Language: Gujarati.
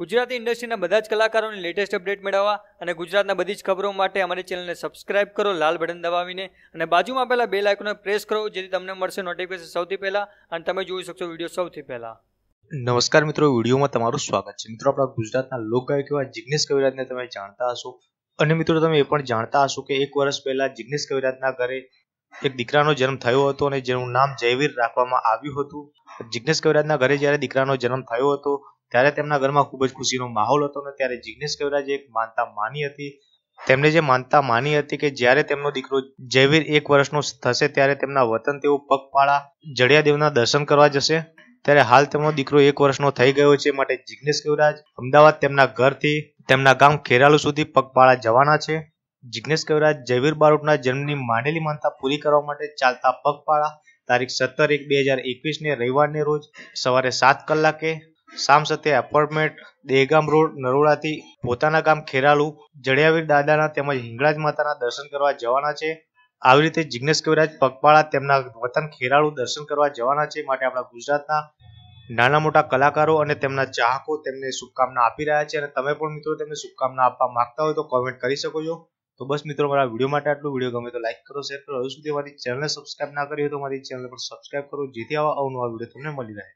ગુજરાતી ઇન્ડસ્ટ્રીના બધા જ કલાકારોની લેટેસ્ટ અપડેટ મેળવવા અને ગુજરાતના બધી જ ખબરો માટે અમારી ચેનલને સબસ્ક્રાઇબ કરો લાલ બટન દબાવીને અને બાજુમાં પહેલાં બે લાઇકોને પ્રેસ કરો જેથી તમને મળશે નોટિફિકેશન સૌથી પહેલાં અને તમે જોઈ શકશો વિડીયો સૌથી પહેલાં નમસ્કાર મિત્રો વિડીયોમાં તમારું સ્વાગત છે મિત્રો આપણા ગુજરાતના લોકગાયક એવા જિગ્નેશ કવિરાજને તમે જાણતા હશો અને મિત્રો તમે એ પણ જાણતા હશો કે એક વર્ષ પહેલાં જિગ્નેશ કવિરાજના ઘરે એક દીકરાનો જન્મ થયો હતો અને જેનું નામ જયવીર રાખવામાં આવ્યું હતું જિગ્નેશ કવિરાજના ઘરે જ્યારે દીકરાનો જન્મ થયો હતો ત્યારે તેમના ઘરમાં ખૂબ જ ખુશીનો માહોલ હતો અને ત્યારે જિગ્નેશ કવિરાજ એક માનતા માની હતી તેમણે જે માનતા માની હતી કે જ્યારે તેમનો દીકરો જયવીર એક વર્ષનો થશે ત્યારે તેમના વતન તેઓ પગપાળા જડિયાદેવના દર્શન કરવા જશે ત્યારે હાલ તેમનો દીકરો એક વર્ષનો થઈ ગયો છે માટે જિગ્નેશ કવિરાજ અમદાવાદ તેમના ઘરથી તેમના ગામ ખેરાલુ સુધી પગપાળા જવાના છે જિજ્ઞેશ કવિરાજ જયવીર બારોટના જન્મની માંડેલી માનતા પૂરી કરવા માટે ચાલતા પગપાળા તારીખ સત્તર એક બે હજાર એકવીસને રવિવારને રોજ સવારે સાત કલાકે સામ સતે એપાર્ટમેન્ટ દેગામ રોડ નરોડાથી પોતાના ગામ ખેરાલુ જડિયાવીર દાદાના તેમજ હિંગળાજ માતાના દર્શન કરવા જવાના છે આવી રીતે જિજ્ઞેશ કવિરાજ પગપાળા તેમના વતન ખેરાળુ દર્શન કરવા જવાના છે માટે આપણા ગુજરાતના નાના મોટા કલાકારો અને તેમના ચાહકો તેમને શુભકામના આપી રહ્યા છે અને તમે પણ મિત્રો તેમને શુભકામના આપવા માંગતા હોય તો કોમેન્ટ કરી શકો છો તો બસ મિત્રો મારા વિડીયો માટે આટલું વિડીયો ગમે તો લાઈક કરો શેર કરો હજુ સુધી મારી ચેનલને સબસ્ક્રાઇબ ના કરી હોય તો મારી ચેનલ પર સબસ્ક્રાઇબ કરો જેથી આવા અવનવા વિડીયો તમને મળી રહે